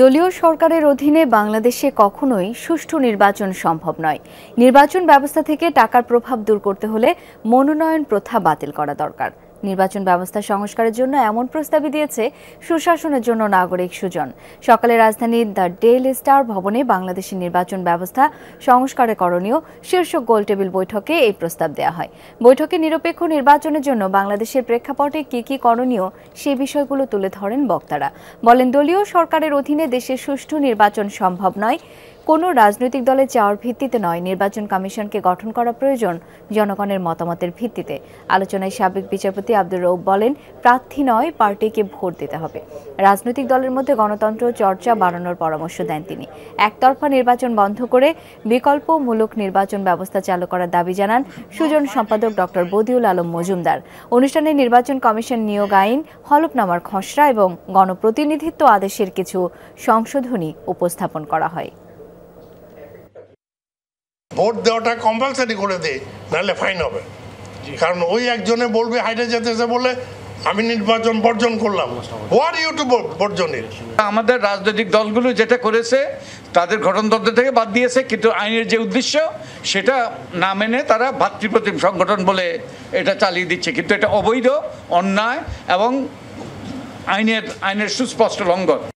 দলীয় সরকারের অধীনে বাংলাদেশে কখনোই সুষ্ঠু নির্বাচন সম্ভব নয় নির্বাচন ব্যবস্থা থেকে টাকার প্রভাব দূর করতে হলে মনোনয়ন প্রথা বাতিল করা দরকার নির্বাচন ব্যবস্থা সংস্কারের জন্য এমন প্রস্তাবই দিয়েছে সুশাসনের জন্য নাগরিক সুজন সকালে রাজধানীর দ্য ডেইলি স্টার ভবনে বাংলাদেশের নির্বাচন ব্যবস্থা সংস্কারে করণীয় শীর্ষ গোলটেবিল বৈঠকে এই প্রস্তাব দেওয়া হয় বৈঠকে নিরপেক্ষ নির্বাচনের জন্য বাংলাদেশের প্রেক্ষাপটে কি কি করণীয় সে বিষয়গুলো তুলে ধরেন বক্তারা বলেন দলীয় সরকারের অধীনে দেশে সুষ্ঠু নির্বাচন সম্ভব নয় কোনো রাজনৈতিক দলে চাওয়ার ভিত্তিতে নয় নির্বাচন কমিশনকে গঠন করা প্রয়োজন জনগণের মতামতের ভিত্তিতে আলোচনায় সাবেক বিচারপতি আব্দুর রৌব বলেন প্রার্থী নয় পার্টিকে ভোট দিতে হবে রাজনৈতিক দলের মধ্যে গণতন্ত্র চর্চা বাড়ানোর পরামর্শ দেন তিনি একতরফা নির্বাচন বন্ধ করে বিকল্পমূলক নির্বাচন ব্যবস্থা চালু করার দাবি জানান সুজন সম্পাদক ডক্টর বদিউল আলম মজুমদার অনুষ্ঠানে নির্বাচন কমিশন নিয়োগ আইন হলফনামার খসড়া এবং গণপ্রতিনিধিত্ব আদেশের কিছু সংশোধনী উপস্থাপন করা হয় ভোট দেওয়াটা কম্পালসারি করে দেয় নাহলে ফাইন হবে কারণ ওই একজনে বলবে হাইটে যেতেছে বলে আমি নির্বাচন বর্জন করলাম ওয়ার ইউ টু বর্জনের আমাদের রাজনৈতিক দলগুলো যেটা করেছে তাদের গঠনতন্ত্র থেকে বাদ দিয়েছে কিন্তু আইনের যে উদ্দেশ্য সেটা না মেনে তারা ভাতৃপ্রতিম সংগঠন বলে এটা চালিয়ে দিচ্ছে কিন্তু এটা অবৈধ অন্যায় এবং আইনের আইনের সুস্পষ্ট লঙ্ঘন